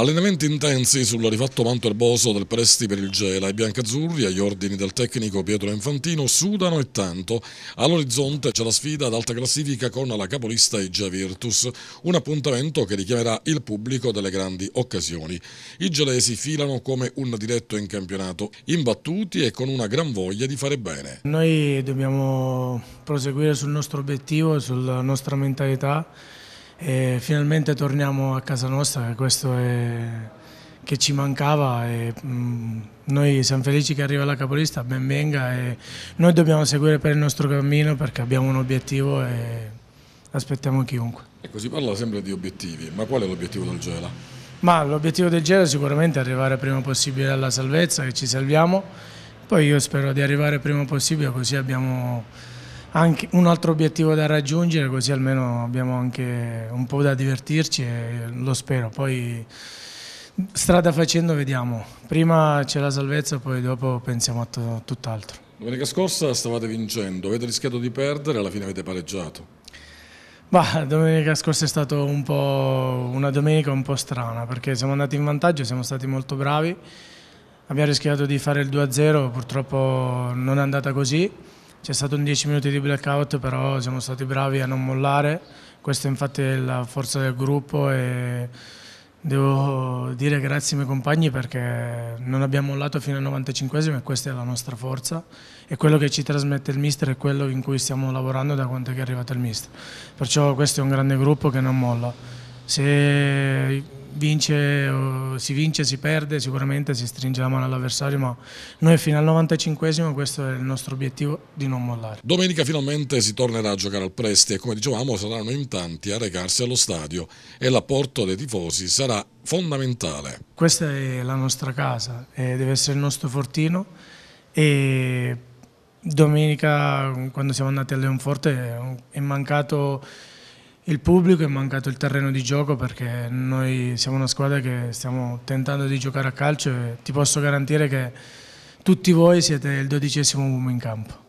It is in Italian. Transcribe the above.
Allenamenti intensi sul rifatto manto erboso del Presti per il Gela e Biancazzurri agli ordini del tecnico Pietro Infantino sudano e tanto. All'orizzonte c'è la sfida ad alta classifica con la capolista Igia Virtus, un appuntamento che richiamerà il pubblico delle grandi occasioni. I gelesi filano come un diretto in campionato, imbattuti e con una gran voglia di fare bene. Noi dobbiamo proseguire sul nostro obiettivo, sulla nostra mentalità e finalmente torniamo a casa nostra, questo è che ci mancava e mm, noi siamo felici che arriva la capolista, ben venga e noi dobbiamo seguire per il nostro cammino perché abbiamo un obiettivo e aspettiamo chiunque. E così parla sempre di obiettivi, ma qual è l'obiettivo del Gela? Ma l'obiettivo del Gela è sicuramente arrivare prima possibile alla salvezza, che ci salviamo, poi io spero di arrivare prima possibile così abbiamo anche un altro obiettivo da raggiungere, così almeno abbiamo anche un po' da divertirci e lo spero. Poi strada facendo vediamo. Prima c'è la salvezza, poi dopo pensiamo a tutt'altro. Domenica scorsa stavate vincendo, avete rischiato di perdere e alla fine avete pareggiato. Bah, domenica scorsa è stata un una domenica un po' strana perché siamo andati in vantaggio, siamo stati molto bravi, abbiamo rischiato di fare il 2-0, purtroppo non è andata così c'è stato un 10 minuti di blackout, però siamo stati bravi a non mollare. Questa infatti è la forza del gruppo e devo dire grazie ai miei compagni perché non abbiamo mollato fino al 95 e questa è la nostra forza e quello che ci trasmette il mister è quello in cui stiamo lavorando da quanto è arrivato il mister. Perciò questo è un grande gruppo che non molla. Se vince, si vince, si perde, sicuramente si stringe la mano all'avversario, ma noi fino al 95 esimo questo è il nostro obiettivo di non mollare. Domenica finalmente si tornerà a giocare al Presti e come dicevamo saranno in tanti a recarsi allo stadio e l'apporto dei tifosi sarà fondamentale. Questa è la nostra casa, eh, deve essere il nostro fortino e domenica quando siamo andati a Leonforte è mancato il pubblico, è mancato il terreno di gioco perché noi siamo una squadra che stiamo tentando di giocare a calcio e ti posso garantire che tutti voi siete il dodicesimo uomo in campo.